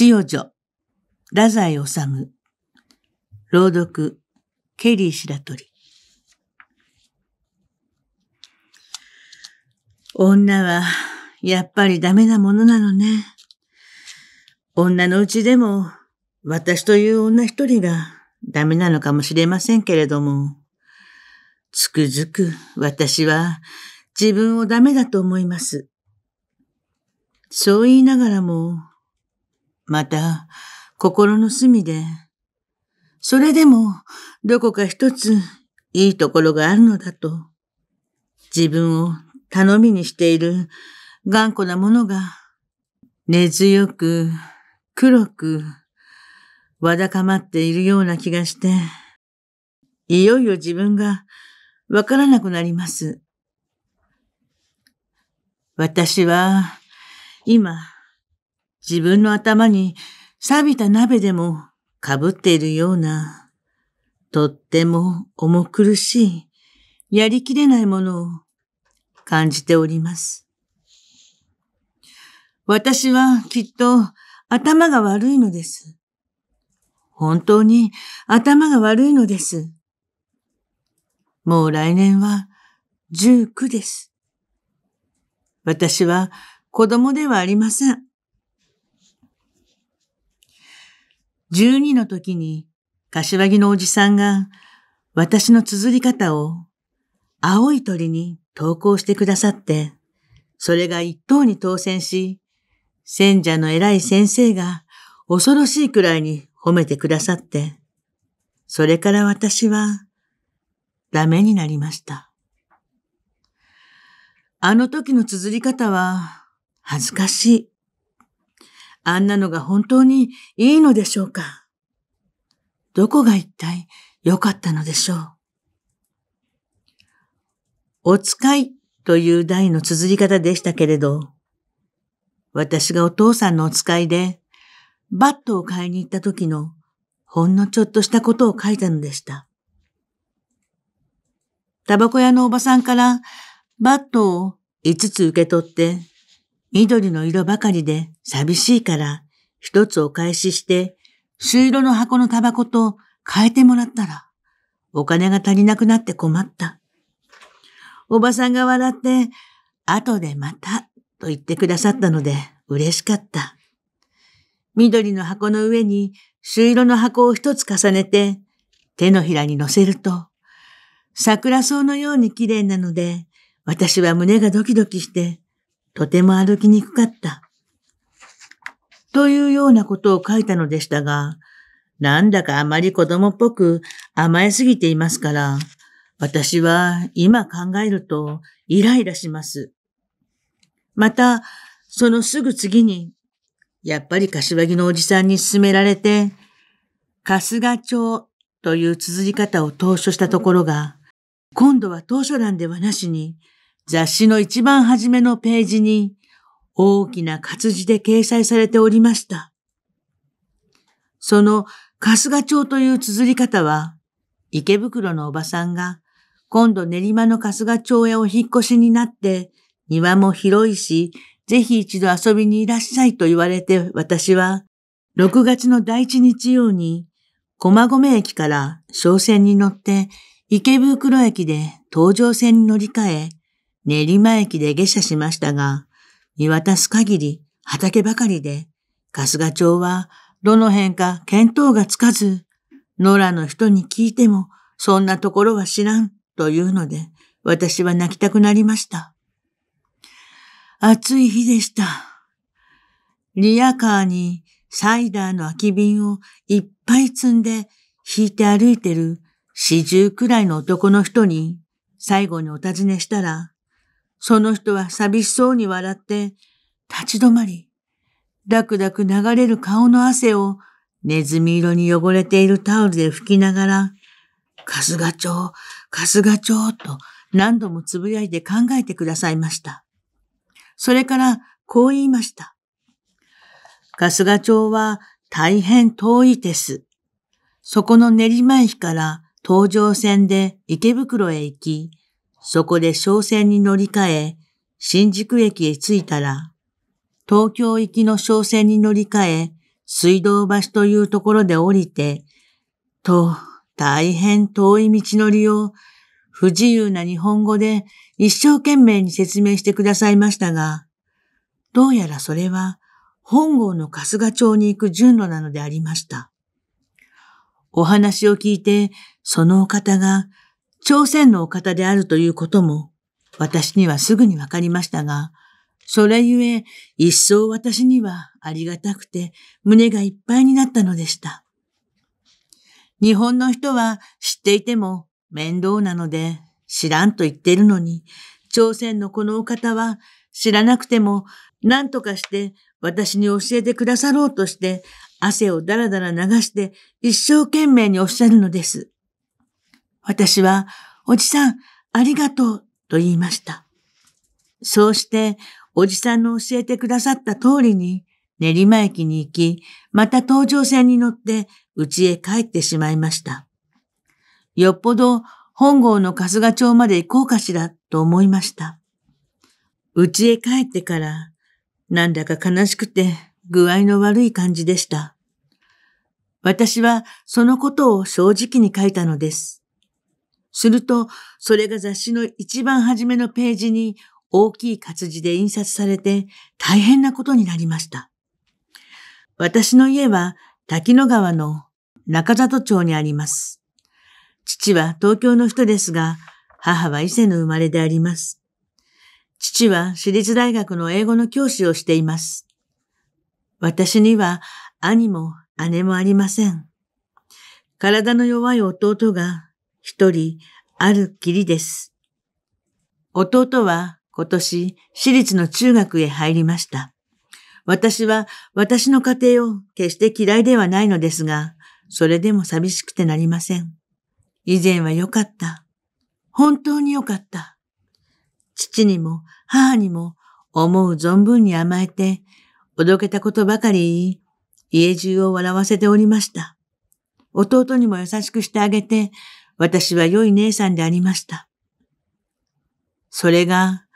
千代女、太宰治。朗読、ケリー白鳥。女は、やっぱりダメなものなのね。女のうちでも、私という女一人がダメなのかもしれませんけれども、つくづく私は自分をダメだと思います。そう言いながらも、また、心の隅で。それでも、どこか一つ、いいところがあるのだと。自分を頼みにしている頑固なものが、根強く、黒く、わだかまっているような気がして、いよいよ自分がわからなくなります。私は、今、自分の頭に錆びた鍋でもかぶっているような、とっても重苦しい、やりきれないものを感じております。私はきっと頭が悪いのです。本当に頭が悪いのです。もう来年は19です。私は子供ではありません。12の時に、柏木のおじさんが、私の綴り方を、青い鳥に投稿してくださって、それが一等に当選し、賢者の偉い先生が恐ろしいくらいに褒めてくださって、それから私はダメになりました。あの時の綴り方は恥ずかしい。あんなのが本当にいいのでしょうかどこが一体良かったのでしょうお使いという題の綴り方でしたけれど、私がお父さんのお使いで、バットを買いに行った時のほんのちょっとしたことを書いたのでした。タバコ屋のおばさんからバットを5つ受け取って、緑の色ばかりで寂しいから、一つお返しして、水路の箱のタバコと変えてもらったら、お金が足りなくなって困った。おばさんが笑って、後でまた、と言ってくださったので、嬉しかった。緑の箱の上に、朱色の箱を一つ重ねて、手のひらに乗せると、桜草のように綺麗なので、私は胸がドキドキして、とても歩きにくかった。というようなことを書いたのでしたが、なんだかあまり子供っぽく甘えすぎていますから、私は今考えるとイライラします。また、そのすぐ次に、やっぱり柏木のおじさんに勧められて、春日町という綴り方を投書したところが、今度は当初欄ではなしに、雑誌の一番初めのページに大きな活字で掲載されておりました。その春日町という綴り方は、池袋のおばさんが今度練馬の春日町へお引越しになって庭も広いし、ぜひ一度遊びにいらっしゃいと言われて私は、6月の第一日曜に、駒込駅から商船に乗って池袋駅で東上線に乗り換え、練馬駅で下車しましたが、見渡す限り畑ばかりで、春日町はどの辺か見当がつかず、野良の人に聞いても、そんなところは知らんというので、私は泣きたくなりました。暑い日でした。リアカーにサイダーの空き瓶をいっぱい積んで引いて歩いてる四十くらいの男の人に最後にお尋ねしたら、その人は寂しそうに笑って立ち止まり、ダクダク流れる顔の汗をネズミ色に汚れているタオルで拭きながら、春日町、春日町と何度もつぶやいて考えてくださいました。それからこう言いました。春日町は大変遠いです。そこの練馬駅から東上線で池袋へ行き、そこで商船に乗り換え、新宿駅へ着いたら、東京行きの商船に乗り換え、水道橋というところで降りて、と、大変遠い道のりを不自由な日本語で一生懸命に説明してくださいましたが、どうやらそれは本郷の春日町に行く順路なのでありました。お話を聞いて、そのお方が朝鮮のお方であるということも、私にはすぐにわかりましたが、それゆえ、一層私にはありがたくて、胸がいっぱいになったのでした。日本の人は知っていても面倒なので、知らんと言っているのに、朝鮮のこのお方は知らなくても何とかして私に教えてくださろうとして、汗をだらだら流して一生懸命におっしゃるのです。私は、おじさん、ありがとう、と言いました。そうして、おじさんの教えてくださった通りに、練馬駅に行き、また東上線に乗って、家へ帰ってしまいました。よっぽど、本郷の春日町まで行こうかしら、と思いました。家へ帰ってから、なんだか悲しくて、具合の悪い感じでした。私はそのことを正直に書いたのです。すると、それが雑誌の一番初めのページに大きい活字で印刷されて大変なことになりました。私の家は滝野川の中里町にあります。父は東京の人ですが、母は伊勢の生まれであります。父は私立大学の英語の教師をしています。私には兄も姉もありません。体の弱い弟が一人あるきりです。弟は今年私立の中学へ入りました。私は私の家庭を決して嫌いではないのですが、それでも寂しくてなりません。以前は良かった。本当に良かった。父にも母にも思う存分に甘えて、おどけたことばかり言い、家中を笑わせておりました。弟にも優しくしてあげて、私は良い姉さんでありました。それが、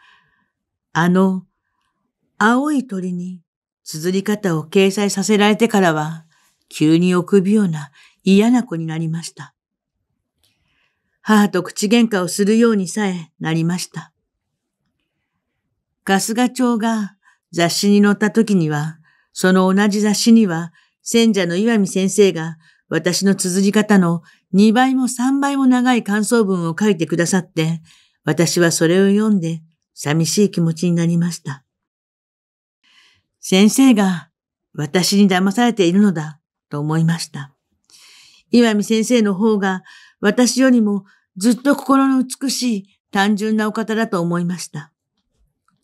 あの、青い鳥に綴り方を掲載させられてからは、急に臆病な嫌な子になりました。母と口喧嘩をするようにさえなりました。春日町が雑誌に載った時には、その同じ雑誌には、賢者の岩見先生が私の綴り方の2倍も3倍も長い感想文を書いてくださって、私はそれを読んで寂しい気持ちになりました。先生が私に騙されているのだと思いました。岩見先生の方が私よりもずっと心の美しい単純なお方だと思いました。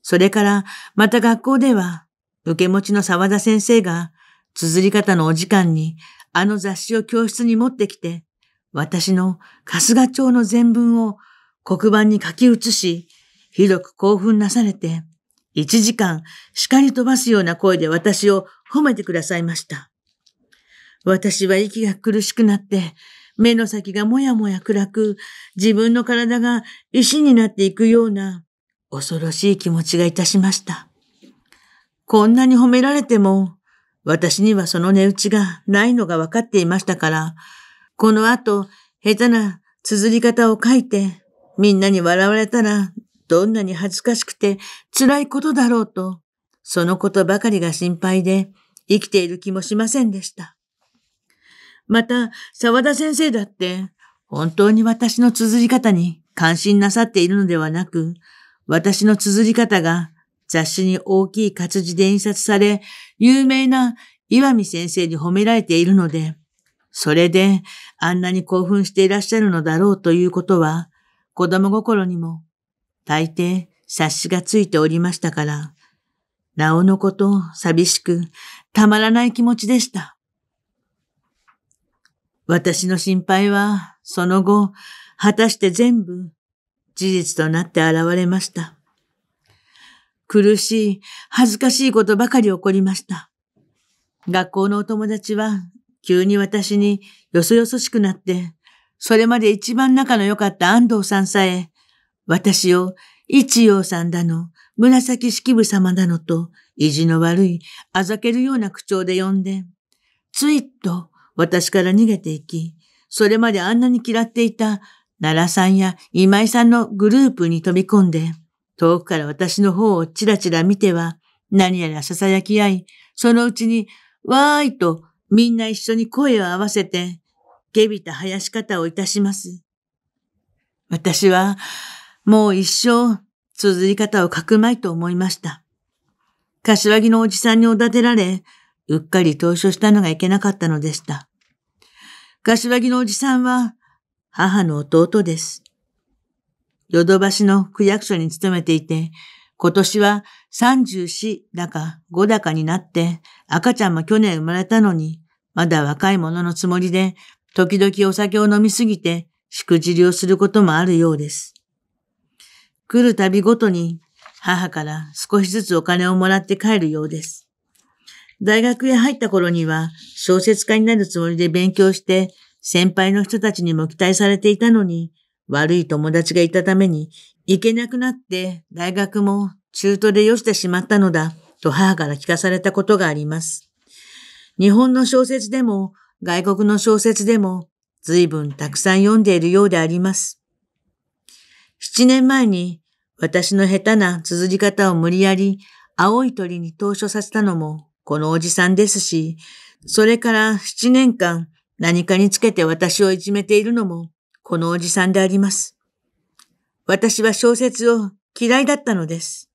それからまた学校では受け持ちの沢田先生が綴り方のお時間にあの雑誌を教室に持ってきて私の春日町の全文を黒板に書き写し、ひどく興奮なされて、一時間叱り飛ばすような声で私を褒めてくださいました。私は息が苦しくなって、目の先がもやもや暗く、自分の体が石になっていくような恐ろしい気持ちがいたしました。こんなに褒められても、私にはその値打ちがないのが分かっていましたから、この後、下手な綴り方を書いて、みんなに笑われたら、どんなに恥ずかしくて辛いことだろうと、そのことばかりが心配で、生きている気もしませんでした。また、沢田先生だって、本当に私の綴り方に関心なさっているのではなく、私の綴り方が雑誌に大きい活字で印刷され、有名な岩見先生に褒められているので、それで、あんなに興奮していらっしゃるのだろうということは、子供心にも、大抵察しがついておりましたから、なおのこと寂しく、たまらない気持ちでした。私の心配は、その後、果たして全部、事実となって現れました。苦しい、恥ずかしいことばかり起こりました。学校のお友達は急に私によそよそしくなって、それまで一番仲の良かった安藤さんさえ、私を一葉さんだの、紫式部様だのと、意地の悪い、あざけるような口調で呼んで、ついっと私から逃げていき、それまであんなに嫌っていた奈良さんや今井さんのグループに飛び込んで、遠くから私の方をちらちら見ては、何やら囁き合い、そのうちに、わーいとみんな一緒に声を合わせて、下びた生やし方をいたします。私は、もう一生、綴り方を書くまいと思いました。柏木のおじさんにおだてられ、うっかり投書したのがいけなかったのでした。柏木のおじさんは、母の弟です。ヨドバシの区役所に勤めていて、今年は34だか5だかになって、赤ちゃんも去年生まれたのに、まだ若い者のつもりで、時々お酒を飲みすぎて、しくじりをすることもあるようです。来るたびごとに、母から少しずつお金をもらって帰るようです。大学へ入った頃には、小説家になるつもりで勉強して、先輩の人たちにも期待されていたのに、悪い友達がいたために行けなくなって大学も中途でよしてしまったのだと母から聞かされたことがあります。日本の小説でも外国の小説でも随分たくさん読んでいるようであります。七年前に私の下手な綴り方を無理やり青い鳥に投書させたのもこのおじさんですし、それから七年間何かにつけて私をいじめているのもこのおじさんであります。私は小説を嫌いだったのです。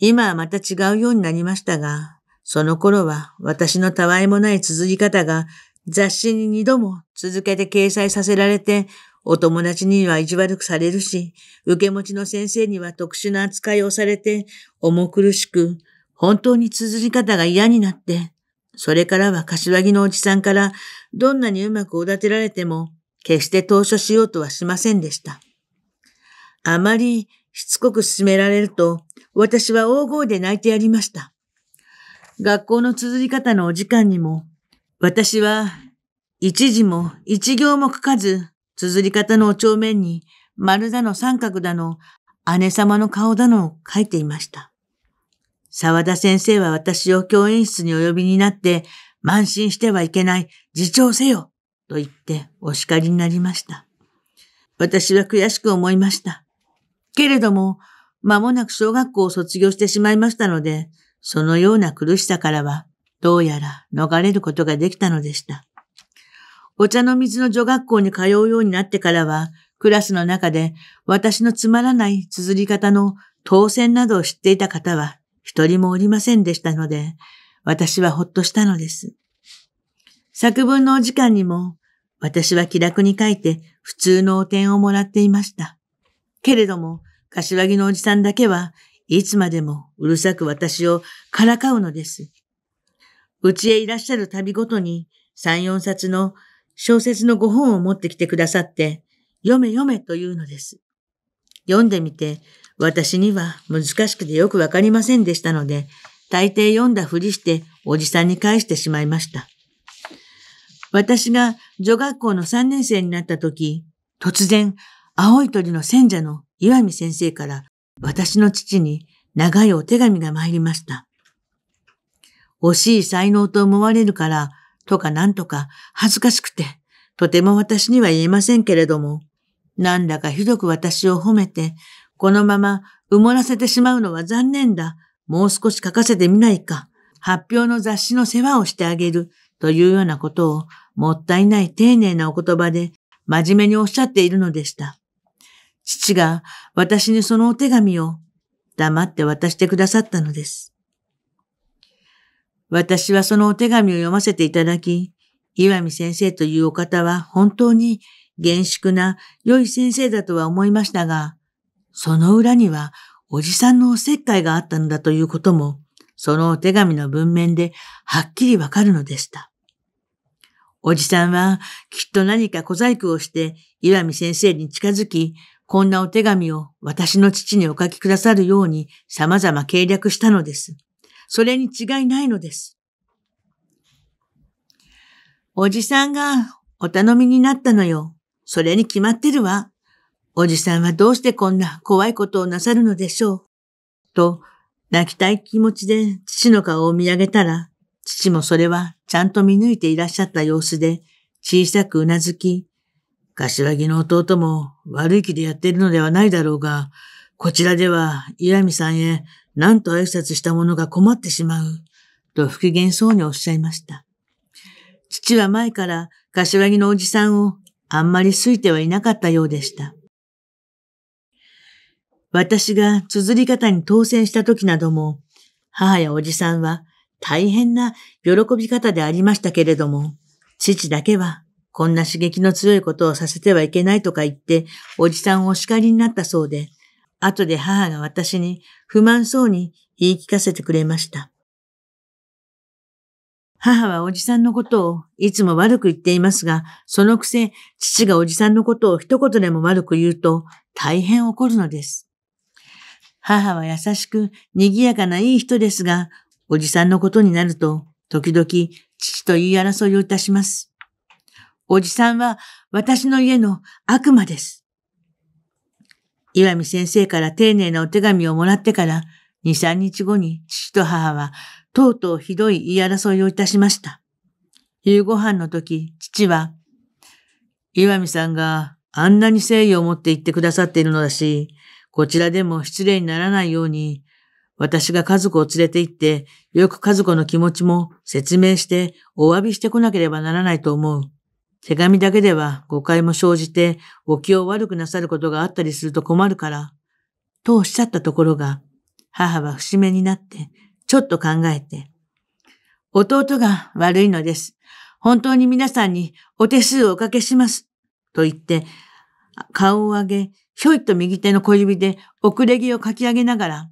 今はまた違うようになりましたが、その頃は私のたわいもない綴り方が雑誌に二度も続けて掲載させられて、お友達には意地悪くされるし、受け持ちの先生には特殊な扱いをされて、重苦しく、本当に綴り方が嫌になって、それからは柏木のおじさんから、どんなにうまくおだてられても、決して投書しようとはしませんでした。あまりしつこく勧められると、私は大声で泣いてやりました。学校の綴り方のお時間にも、私は一字も一行も書かず、綴り方のお帳面に丸だの三角だの、姉様の顔だのを書いていました。沢田先生は私を教員室にお呼びになって、慢心してはいけない、自重せよ、と言ってお叱りになりました。私は悔しく思いました。けれども、間もなく小学校を卒業してしまいましたので、そのような苦しさからは、どうやら逃れることができたのでした。お茶の水の女学校に通うようになってからは、クラスの中で私のつまらない綴り方の当選などを知っていた方は一人もおりませんでしたので、私はほっとしたのです。作文のお時間にも私は気楽に書いて普通のお点をもらっていました。けれども、柏木のおじさんだけはいつまでもうるさく私をからかうのです。うちへいらっしゃる旅ごとに三四冊の小説の五本を持ってきてくださって、読め読めというのです。読んでみて、私には難しくてよくわかりませんでしたので、大抵読んだふりしておじさんに返してしまいました。私が女学校の3年生になった時、突然、青い鳥の先者の岩見先生から私の父に長いお手紙が参りました。惜しい才能と思われるから、とかなんとか恥ずかしくて、とても私には言えませんけれども、なんだかひどく私を褒めて、このまま埋もらせてしまうのは残念だ。もう少し書かせてみないか。発表の雑誌の世話をしてあげるというようなことをもったいない丁寧なお言葉で真面目におっしゃっているのでした。父が私にそのお手紙を黙って渡してくださったのです。私はそのお手紙を読ませていただき、岩見先生というお方は本当に厳粛な良い先生だとは思いましたが、その裏にはおじさんのおせっかいがあったのだということも、そのお手紙の文面ではっきりわかるのでした。おじさんはきっと何か小細工をして岩見先生に近づき、こんなお手紙を私の父にお書きくださるように様々計略したのです。それに違いないのです。おじさんがお頼みになったのよ。それに決まってるわ。おじさんはどうしてこんな怖いことをなさるのでしょう。と、泣きたい気持ちで父の顔を見上げたら、父もそれはちゃんと見抜いていらっしゃった様子で、小さくうなずき、柏木の弟も悪い気でやっているのではないだろうが、こちらでは岩見さんへ何と挨拶したものが困ってしまう、と不機嫌そうにおっしゃいました。父は前から柏木のおじさんをあんまり好いてはいなかったようでした。私が綴り方に当選した時なども、母やおじさんは大変な喜び方でありましたけれども、父だけは、こんな刺激の強いことをさせてはいけないとか言って、おじさんをお叱りになったそうで、後で母が私に不満そうに言い聞かせてくれました。母はおじさんのことをいつも悪く言っていますが、そのくせ父がおじさんのことを一言でも悪く言うと大変怒るのです。母は優しく賑やかないい人ですが、おじさんのことになると、時々父と言い争いをいたします。おじさんは私の家の悪魔です。岩見先生から丁寧なお手紙をもらってから、2、3日後に父と母は、とうとうひどい言い争いをいたしました。夕ご飯の時、父は、岩見さんがあんなに誠意を持って言ってくださっているのだし、こちらでも失礼にならないように、私が家族を連れて行って、よく家族の気持ちも説明してお詫びしてこなければならないと思う。手紙だけでは誤解も生じて、お気を悪くなさることがあったりすると困るから。とおっしゃったところが、母は節目になって、ちょっと考えて。弟が悪いのです。本当に皆さんにお手数をおかけします。と言って、顔を上げ、ひょいっと右手の小指で遅れ着をかき上げながら、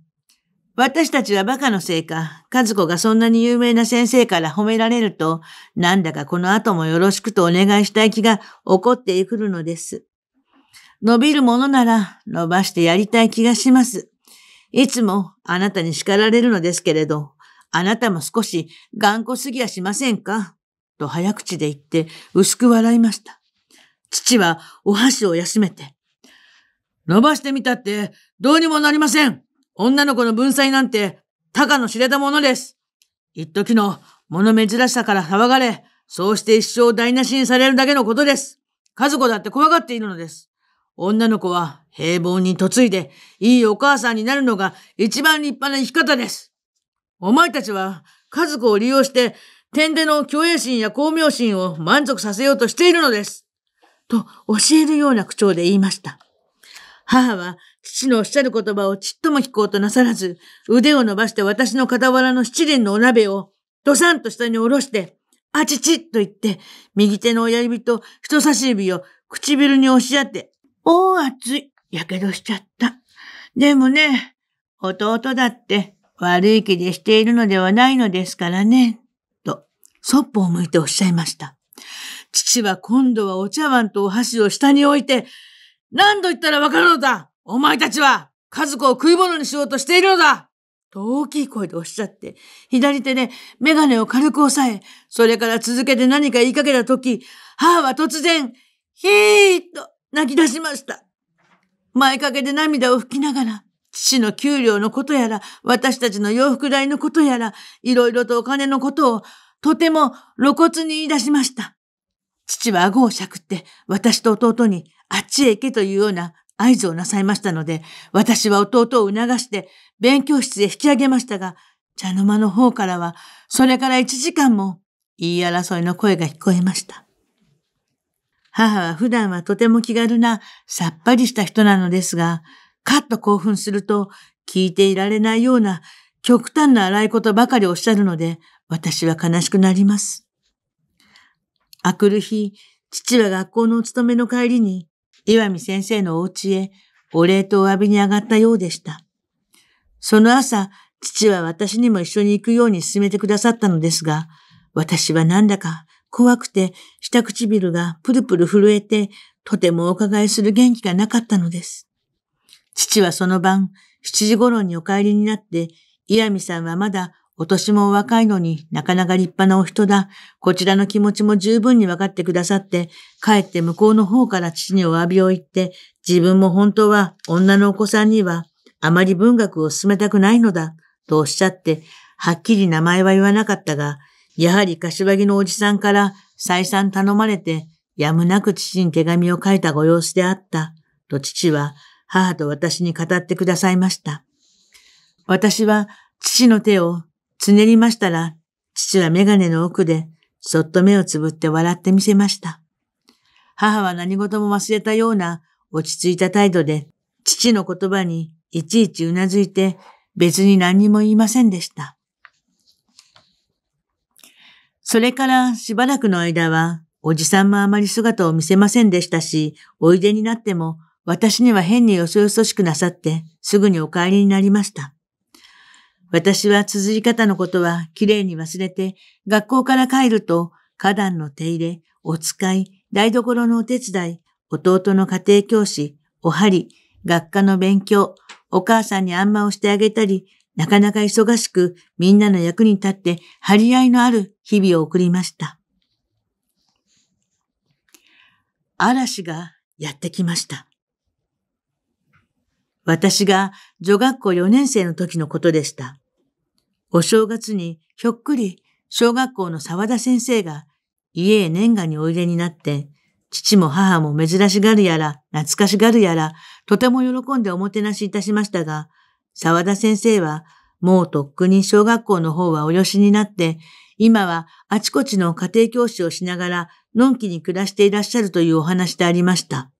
私たちはバカのせいか、和子がそんなに有名な先生から褒められると、なんだかこの後もよろしくとお願いしたい気が起こってくるのです。伸びるものなら伸ばしてやりたい気がします。いつもあなたに叱られるのですけれど、あなたも少し頑固すぎやしませんかと早口で言って薄く笑いました。父はお箸を休めて、伸ばしてみたってどうにもなりません女の子の文才なんて、たかの知れたものです。一時の物珍しさから騒がれ、そうして一生台無しにされるだけのことです。家族だって怖がっているのです。女の子は平凡に嫁いで、いいお母さんになるのが一番立派な生き方です。お前たちは家族を利用して、天での共栄心や巧妙心を満足させようとしているのです。と教えるような口調で言いました。母は父のおっしゃる言葉をちっとも聞こうとなさらず、腕を伸ばして私の傍らの七輪のお鍋を、ドサンと下に下ろして、あちちっと言って、右手の親指と人差し指を唇に押し当て、おお、熱い。やけどしちゃった。でもね、弟だって悪い気でしているのではないのですからね。と、そっぽを向いておっしゃいました。父は今度はお茶碗とお箸を下に置いて、何度言ったらわかるのだお前たちは、家族を食い物にしようとしているのだと大きい声でおっしゃって、左手でメガネを軽く押さえ、それから続けて何か言いかけたとき、母は突然、ひーっと泣き出しました。前かけで涙を拭きながら、父の給料のことやら、私たちの洋服代のことやら、いろいろとお金のことを、とても露骨に言い出しました。父は顎をしゃくって、私と弟に、あっちへ行けというような合図をなさいましたので、私は弟を促して勉強室へ引き上げましたが、茶の間の方からは、それから1時間も言い争いの声が聞こえました。母は普段はとても気軽なさっぱりした人なのですが、カッと興奮すると聞いていられないような極端な荒いことばかりおっしゃるので、私は悲しくなります。あくる日、父は学校のお勤めの帰りに、岩見先生のお家へお礼とお詫びに上がったようでした。その朝、父は私にも一緒に行くように勧めてくださったのですが、私はなんだか怖くて下唇がプルプル震えて、とてもお伺いする元気がなかったのです。父はその晩、7時頃にお帰りになって、岩見さんはまだお年も若いのになかなか立派なお人だ。こちらの気持ちも十分に分かってくださって、帰って向こうの方から父にお詫びを言って、自分も本当は女のお子さんにはあまり文学を進めたくないのだ、とおっしゃって、はっきり名前は言わなかったが、やはり柏木のおじさんから再三頼まれて、やむなく父に手紙を書いたご様子であった、と父は母と私に語ってくださいました。私は父の手をつねりましたら、父はメガネの奥で、そっと目をつぶって笑ってみせました。母は何事も忘れたような落ち着いた態度で、父の言葉にいちいちうなずいて、別に何にも言いませんでした。それからしばらくの間は、おじさんもあまり姿を見せませんでしたし、おいでになっても、私には変によそよそしくなさって、すぐにお帰りになりました。私は綴り方のことはきれいに忘れて、学校から帰ると、花壇の手入れ、お使い、台所のお手伝い、弟の家庭教師、おはり、学科の勉強、お母さんにあんまをしてあげたり、なかなか忙しく、みんなの役に立って、張り合いのある日々を送りました。嵐がやってきました。私が女学校4年生の時のことでした。お正月にひょっくり小学校の沢田先生が家へ年賀においでになって、父も母も珍しがるやら、懐かしがるやら、とても喜んでおもてなしいたしましたが、沢田先生は、もうとっくに小学校の方はおよしになって、今はあちこちの家庭教師をしながら、のんきに暮らしていらっしゃるというお話でありました。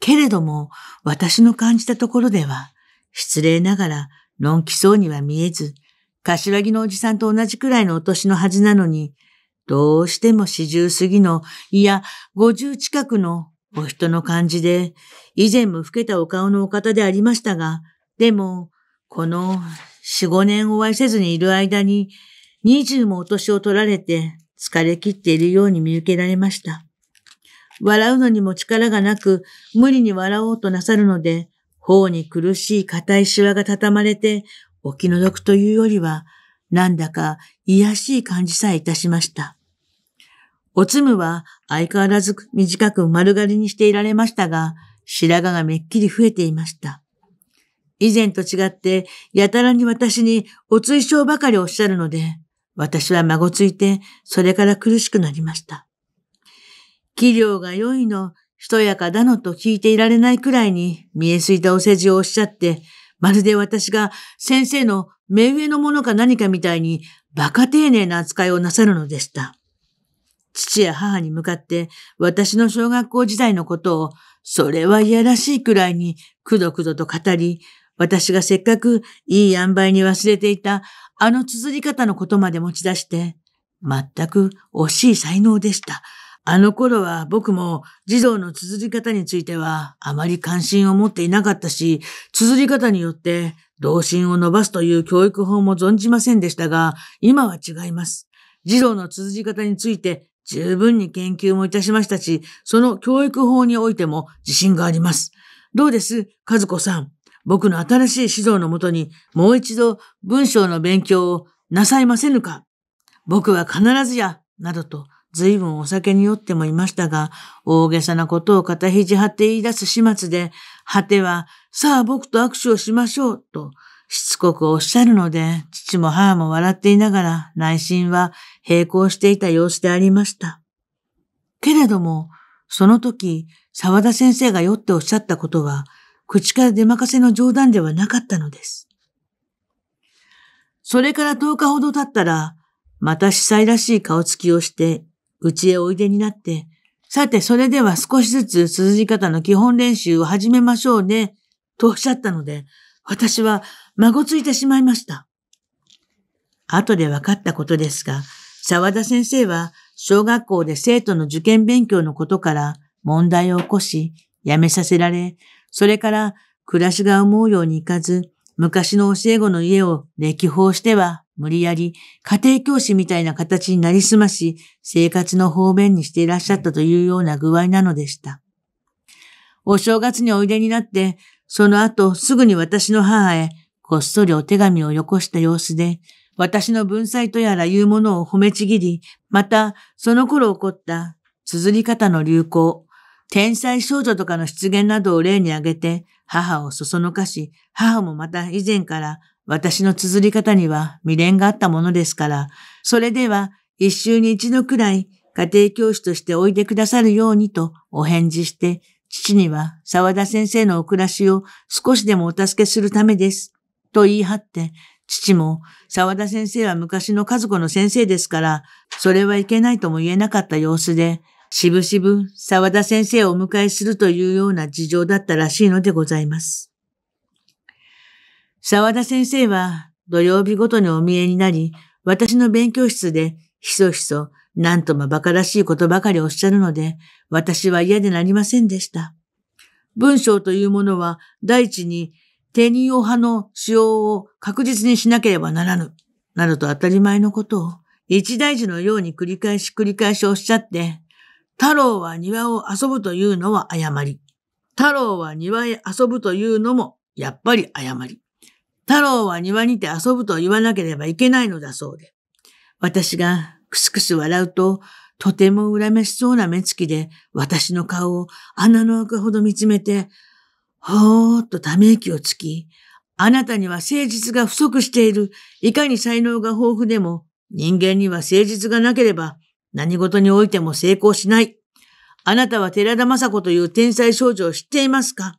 けれども、私の感じたところでは、失礼ながら、のんきそうには見えず、柏木のおじさんと同じくらいのお年のはずなのに、どうしても四十過ぎの、いや、五十近くのお人の感じで、以前も老けたお顔のお方でありましたが、でも、この四五年お会いせずにいる間に、二十もお年を取られて、疲れ切っているように見受けられました。笑うのにも力がなく、無理に笑おうとなさるので、頬に苦しい硬いシワが畳まれて、お気の毒というよりは、なんだか癒しい感じさえいたしました。おつむは相変わらず短く丸刈りにしていられましたが、白髪がめっきり増えていました。以前と違って、やたらに私にお追症ばかりおっしゃるので、私は孫ついて、それから苦しくなりました。器量が良いの、しとやかだのと聞いていられないくらいに見えすいたお世辞をおっしゃって、まるで私が先生の目上のものか何かみたいに馬鹿丁寧な扱いをなさるのでした。父や母に向かって私の小学校時代のことをそれはいやらしいくらいにくどくどと語り、私がせっかくいい塩梅に忘れていたあの綴り方のことまで持ち出して、全く惜しい才能でした。あの頃は僕も児童の綴り方についてはあまり関心を持っていなかったし、綴り方によって同心を伸ばすという教育法も存じませんでしたが、今は違います。児童の綴り方について十分に研究もいたしましたし、その教育法においても自信があります。どうです和子さん。僕の新しい指導のもとにもう一度文章の勉強をなさいませぬか僕は必ずや、などと随分お酒に酔ってもいましたが、大げさなことを肩肘張って言い出す始末で、果ては、さあ僕と握手をしましょう、と、しつこくおっしゃるので、父も母も笑っていながら、内心は並行していた様子でありました。けれども、その時、沢田先生が酔っておっしゃったことは、口から出まかせの冗談ではなかったのです。それから10日ほど経ったら、また司祭らしい顔つきをしてうちへおいでになって、さてそれでは少しずつ綴り方の基本練習を始めましょうね、とおっしゃったので、私はまごついてしまいました。後で分かったことですが、沢田先生は小学校で生徒の受験勉強のことから問題を起こし、辞めさせられ、それから暮らしが思うようにいかず、昔の教え子の家を歴訪しては、無理やり家庭教師みたいな形になりすまし、生活の方便にしていらっしゃったというような具合なのでした。お正月においでになって、その後すぐに私の母へ、こっそりお手紙をよこした様子で、私の文才とやらいうものを褒めちぎり、また、その頃起こった、綴り方の流行、天才少女とかの出現などを例に挙げて、母をそそのかし、母もまた以前から私の綴り方には未練があったものですから、それでは一週に一度くらい家庭教師としておいでくださるようにとお返事して、父には沢田先生のお暮らしを少しでもお助けするためです。と言い張って、父も沢田先生は昔の和子の先生ですから、それはいけないとも言えなかった様子で、しぶしぶ沢田先生をお迎えするというような事情だったらしいのでございます。沢田先生は土曜日ごとにお見えになり、私の勉強室でひそひそなんとも馬鹿らしいことばかりおっしゃるので、私は嫌でなりませんでした。文章というものは第一に天人用派の使用を確実にしなければならぬ、などと当たり前のことを一大事のように繰り返し繰り返しおっしゃって、太郎は庭を遊ぶというのは誤り。太郎は庭へ遊ぶというのも、やっぱり誤り。太郎は庭にて遊ぶと言わなければいけないのだそうで。私がくすくす笑うと、とても恨めしそうな目つきで、私の顔を穴の開くほど見つめて、ほーっとため息をつき、あなたには誠実が不足している。いかに才能が豊富でも、人間には誠実がなければ、何事においても成功しない。あなたは寺田雅子という天才少女を知っていますか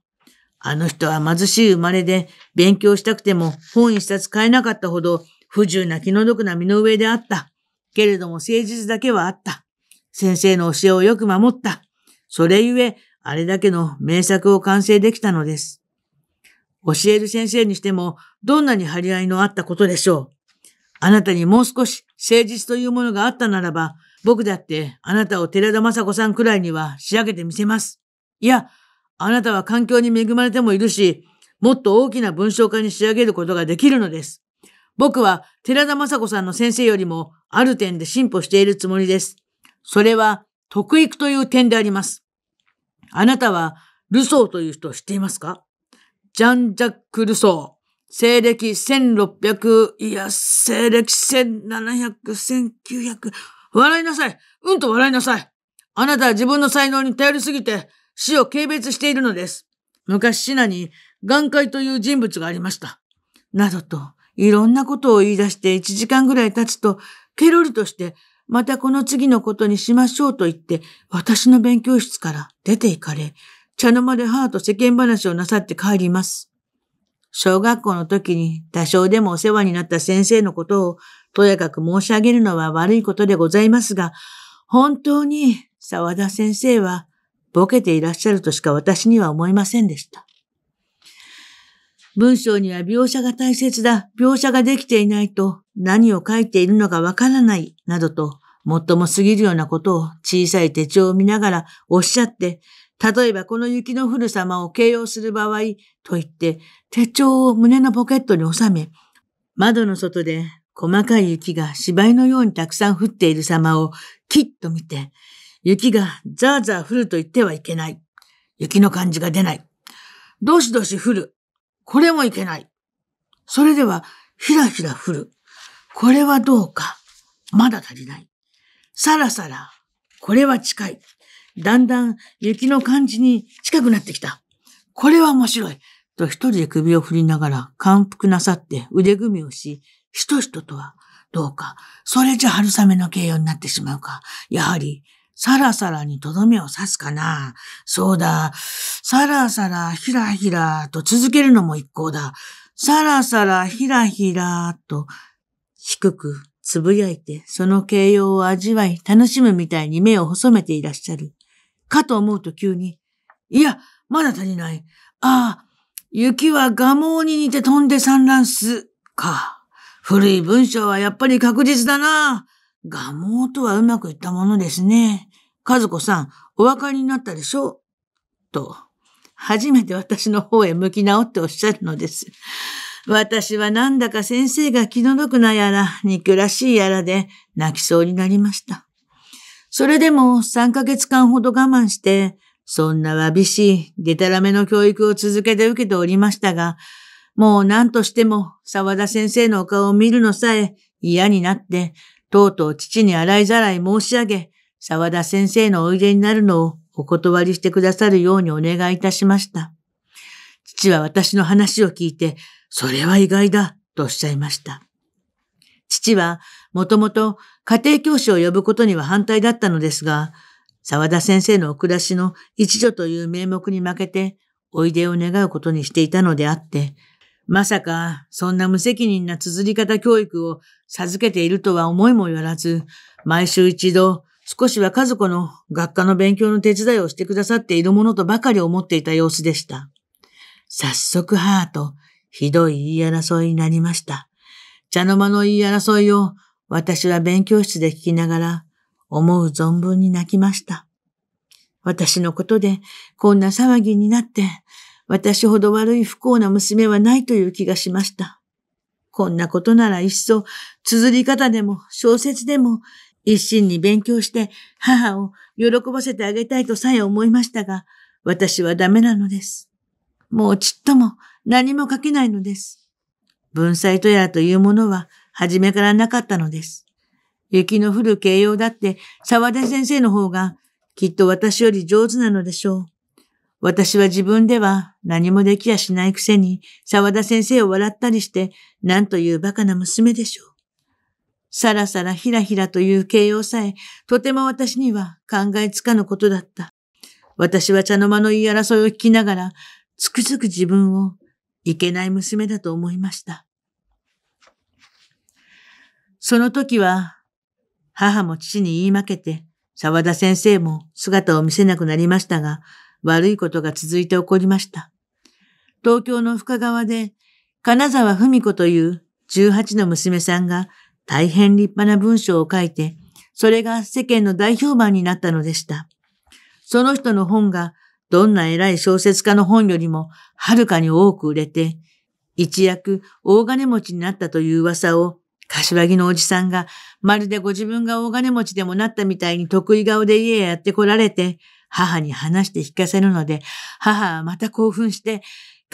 あの人は貧しい生まれで、勉強したくても本一冊買えなかったほど不自由な気の毒な身の上であった。けれども誠実だけはあった。先生の教えをよく守った。それゆえ、あれだけの名作を完成できたのです。教える先生にしても、どんなに張り合いのあったことでしょう。あなたにもう少し誠実というものがあったならば、僕だってあなたを寺田雅子さんくらいには仕上げてみせます。いや、あなたは環境に恵まれてもいるし、もっと大きな文章家に仕上げることができるのです。僕は寺田雅子さんの先生よりもある点で進歩しているつもりです。それは得育という点であります。あなたはルソーという人を知っていますかジャン・ジャック・ルソー。西暦1600、いや、西暦1700、1900、笑いなさい。うんと笑いなさい。あなたは自分の才能に頼りすぎて死を軽蔑しているのです。昔シナに眼界という人物がありました。などと、いろんなことを言い出して1時間ぐらい経つと、ケロリとして、またこの次のことにしましょうと言って、私の勉強室から出て行かれ、茶の間で母と世間話をなさって帰ります。小学校の時に多少でもお世話になった先生のことをとやかく申し上げるのは悪いことでございますが、本当に沢田先生はボケていらっしゃるとしか私には思いませんでした。文章には描写が大切だ、描写ができていないと何を書いているのかわからない、などと、もっとも過ぎるようなことを小さい手帳を見ながらおっしゃって、例えばこの雪の降る様を形容する場合と言って手帳を胸のポケットに収め、窓の外で細かい雪が芝居のようにたくさん降っている様をきっと見て、雪がザーザー降ると言ってはいけない。雪の感じが出ない。どしどし降る。これもいけない。それでは、ひらひら降る。これはどうか。まだ足りない。さらさら。これは近い。だんだん雪の感じに近くなってきた。これは面白い。と一人で首を振りながら感服なさって腕組みをし、人とととはどうか、それじゃ春雨の形容になってしまうか、やはり、さらさらにとどめを刺すかな。そうだ。さらさら、ひらひらと続けるのも一向だ。さらさら、ひらひらと低くつぶやいて、その形容を味わい、楽しむみたいに目を細めていらっしゃる。かと思うと急に、いや、まだ足りない。ああ、雪は蒲毛に似て飛んで散乱す、か。古い文章はやっぱり確実だな。ガモとはうまくいったものですね。和子さん、お分かりになったでしょうと、初めて私の方へ向き直っておっしゃるのです。私はなんだか先生が気の毒なやら、憎らしいやらで泣きそうになりました。それでも3ヶ月間ほど我慢して、そんなわびしい、でたらめの教育を続けて受けておりましたが、もう何としても沢田先生のお顔を見るのさえ嫌になって、とうとう父に洗いざらい申し上げ、沢田先生のおいでになるのをお断りしてくださるようにお願いいたしました。父は私の話を聞いて、それは意外だ、とおっしゃいました。父は、もともと家庭教師を呼ぶことには反対だったのですが、沢田先生のお暮らしの一助という名目に負けて、おいでを願うことにしていたのであって、まさか、そんな無責任な綴り方教育を授けているとは思いもよらず、毎週一度、少しは家族の学科の勉強の手伝いをしてくださっているものとばかり思っていた様子でした。早速母とひどい言い争いになりました。茶の間の言い争いを私は勉強室で聞きながら思う存分に泣きました。私のことでこんな騒ぎになって私ほど悪い不幸な娘はないという気がしました。こんなことならいっそ、綴り方でも小説でも一心に勉強して母を喜ばせてあげたいとさえ思いましたが、私はダメなのです。もうちっとも何も書けないのです。文才とやらというものは初めからなかったのです。雪の降る形容だって沢田先生の方がきっと私より上手なのでしょう。私は自分では何もできやしないくせに沢田先生を笑ったりして、何という馬鹿な娘でしょう。さらさらひらひらという形容さえ、とても私には考えつかぬことだった。私は茶の間の言い争いを聞きながら、つくづく自分をいけない娘だと思いました。その時は、母も父に言い負けて、沢田先生も姿を見せなくなりましたが、悪いことが続いて起こりました。東京の深川で、金沢文子という18の娘さんが大変立派な文章を書いて、それが世間の代表判になったのでした。その人の本がどんな偉い小説家の本よりもはるかに多く売れて、一躍大金持ちになったという噂を、柏木のおじさんがまるでご自分が大金持ちでもなったみたいに得意顔で家へやって来られて、母に話して聞かせるので、母はまた興奮して、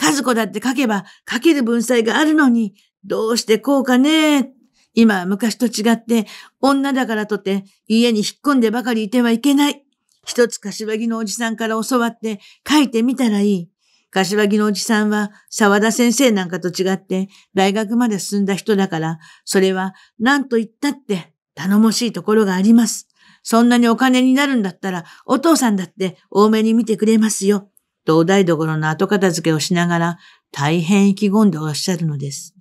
和子だって書けば書ける文才があるのに、どうしてこうかね。今は昔と違って、女だからとて家に引っ込んでばかりいてはいけない。一つ柏木のおじさんから教わって書いてみたらいい。柏木のおじさんは沢田先生なんかと違って大学まで進んだ人だから、それは何と言ったって頼もしいところがあります。そんなにお金になるんだったら、お父さんだって多めに見てくれますよ。とお台所の後片付けをしながら、大変意気込んでおっしゃるのです。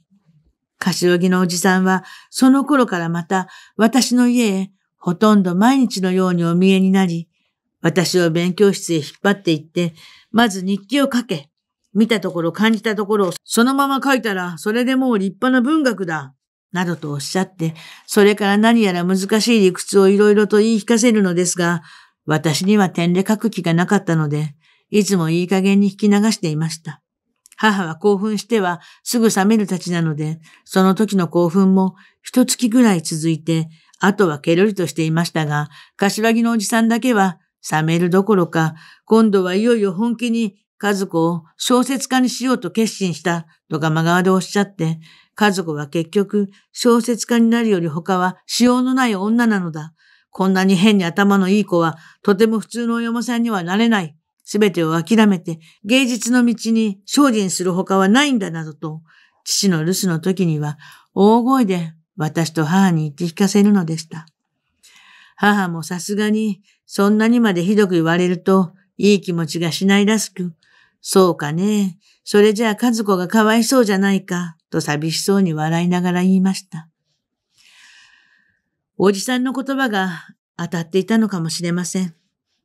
柏木のおじさんは、その頃からまた私の家へ、ほとんど毎日のようにお見えになり、私を勉強室へ引っ張って行って、まず日記を書け。見たところ感じたところをそのまま書いたら、それでもう立派な文学だ。などとおっしゃって、それから何やら難しい理屈をいろいろと言い聞かせるのですが、私には点で書く気がなかったので、いつもいい加減に引き流していました。母は興奮してはすぐ冷めるたちなので、その時の興奮も一月ぐらい続いて、あとはケロリとしていましたが、柏木のおじさんだけは冷めるどころか、今度はいよいよ本気に和子を小説家にしようと決心したとかマ川でおっしゃって、和子は結局小説家になるより他はしようのない女なのだ。こんなに変に頭のいい子はとても普通のお嫁さんにはなれない。すべてを諦めて芸術の道に精進する他はないんだなどと、父の留守の時には大声で私と母に言って聞かせるのでした。母もさすがにそんなにまでひどく言われるといい気持ちがしないらしく、そうかね。それじゃあ和子がかわいそうじゃないか、と寂しそうに笑いながら言いました。おじさんの言葉が当たっていたのかもしれません。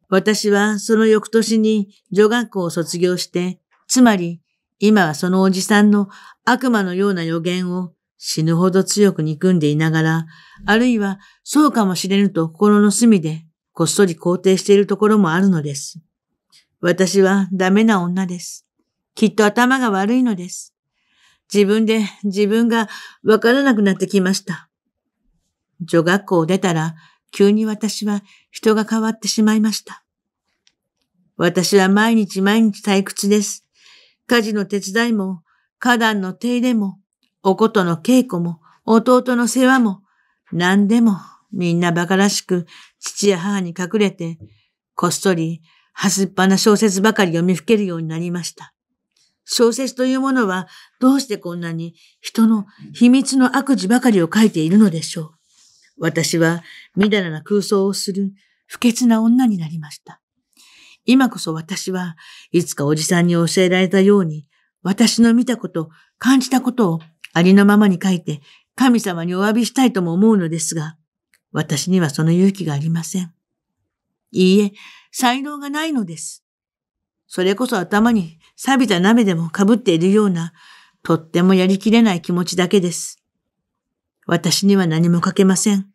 私はその翌年に女学校を卒業して、つまり今はそのおじさんの悪魔のような予言を死ぬほど強く憎んでいながら、あるいはそうかもしれぬと心の隅でこっそり肯定しているところもあるのです。私はダメな女です。きっと頭が悪いのです。自分で自分がわからなくなってきました。女学校を出たら、急に私は人が変わってしまいました。私は毎日毎日退屈です。家事の手伝いも、花壇の手入れも、おことの稽古も、弟の世話も、何でもみんな馬鹿らしく父や母に隠れて、こっそり端っぱな小説ばかり読みふけるようになりました。小説というものはどうしてこんなに人の秘密の悪事ばかりを書いているのでしょう。私はみだらな空想をする不潔な女になりました。今こそ私はいつかおじさんに教えられたように私の見たこと、感じたことをありのままに書いて神様にお詫びしたいとも思うのですが、私にはその勇気がありません。いいえ、才能がないのです。それこそ頭に錆びた鍋でもかぶっているような、とってもやりきれない気持ちだけです。私には何も書けません。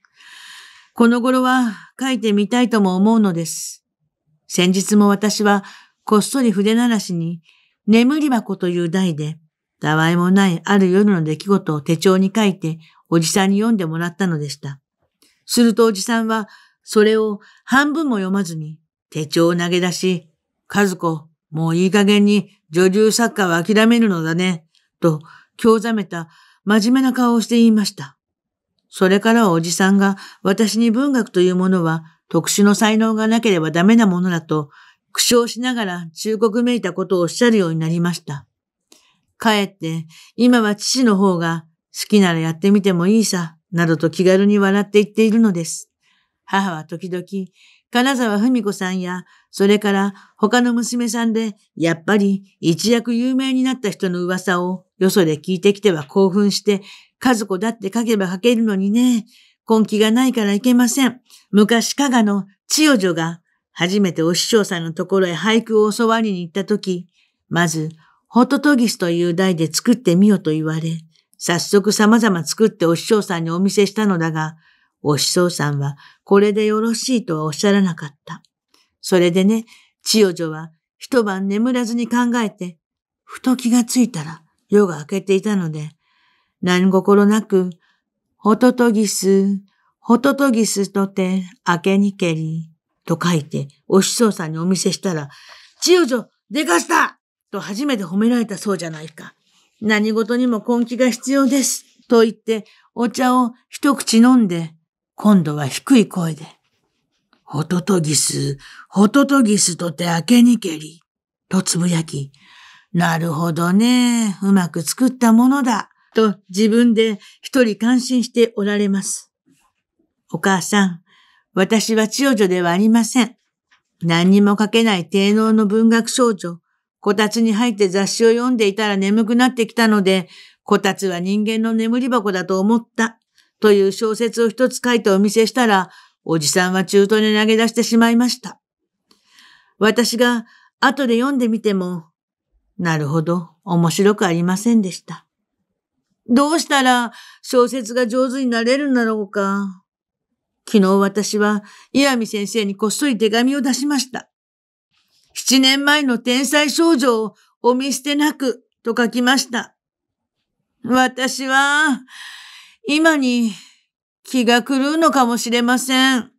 この頃は書いてみたいとも思うのです。先日も私はこっそり筆ならしに眠り箱という題で、たわいもないある夜の出来事を手帳に書いておじさんに読んでもらったのでした。するとおじさんはそれを半分も読まずに手帳を投げ出し、和子、もういい加減に女流作家は諦めるのだね、と、興ざめた真面目な顔をして言いました。それからはおじさんが私に文学というものは特殊の才能がなければダメなものだと苦笑しながら忠告めいたことをおっしゃるようになりました。かえって今は父の方が好きならやってみてもいいさ、などと気軽に笑って言っているのです。母は時々、金沢文子さんや、それから他の娘さんで、やっぱり一躍有名になった人の噂をよそで聞いてきては興奮して、和子だって書けば書けるのにね、根気がないからいけません。昔加賀の千代女が、初めてお師匠さんのところへ俳句を教わりに行ったとき、まず、ホトトギスという台で作ってみよと言われ、早速様々作ってお師匠さんにお見せしたのだが、お師匠さんはこれでよろしいとはおっしゃらなかった。それでね、千代女は一晩眠らずに考えて、ふと気がついたら夜が明けていたので、何心なく、ホトトギス、ホトトギスとて、明けにけり、と書いて、お師匠さんにお見せしたら、千代女、でかしたと初めて褒められたそうじゃないか。何事にも根気が必要です。と言って、お茶を一口飲んで、今度は低い声で、ホトトギス、ホトトギスとて明けにけり、とつぶやき、なるほどね、うまく作ったものだ、と自分で一人感心しておられます。お母さん、私は千代女ではありません。何にも書けない低能の文学少女、こたつに入って雑誌を読んでいたら眠くなってきたので、こたつは人間の眠り箱だと思った。という小説を一つ書いてお見せしたら、おじさんは中途に投げ出してしまいました。私が後で読んでみても、なるほど、面白くありませんでした。どうしたら小説が上手になれるんだろうか。昨日私は岩見先生にこっそり手紙を出しました。七年前の天才少女をお見捨てなくと書きました。私は、今に気が狂うのかもしれません。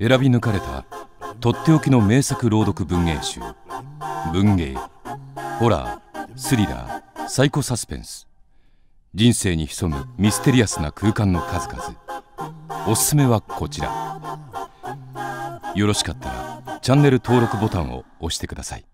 選び抜かれたとっておきの名作朗読文芸集文芸ホラースリラーサイコサスペンス人生に潜むミステリアスな空間の数々おすすめはこちらよろしかったらチャンネル登録ボタンを押してください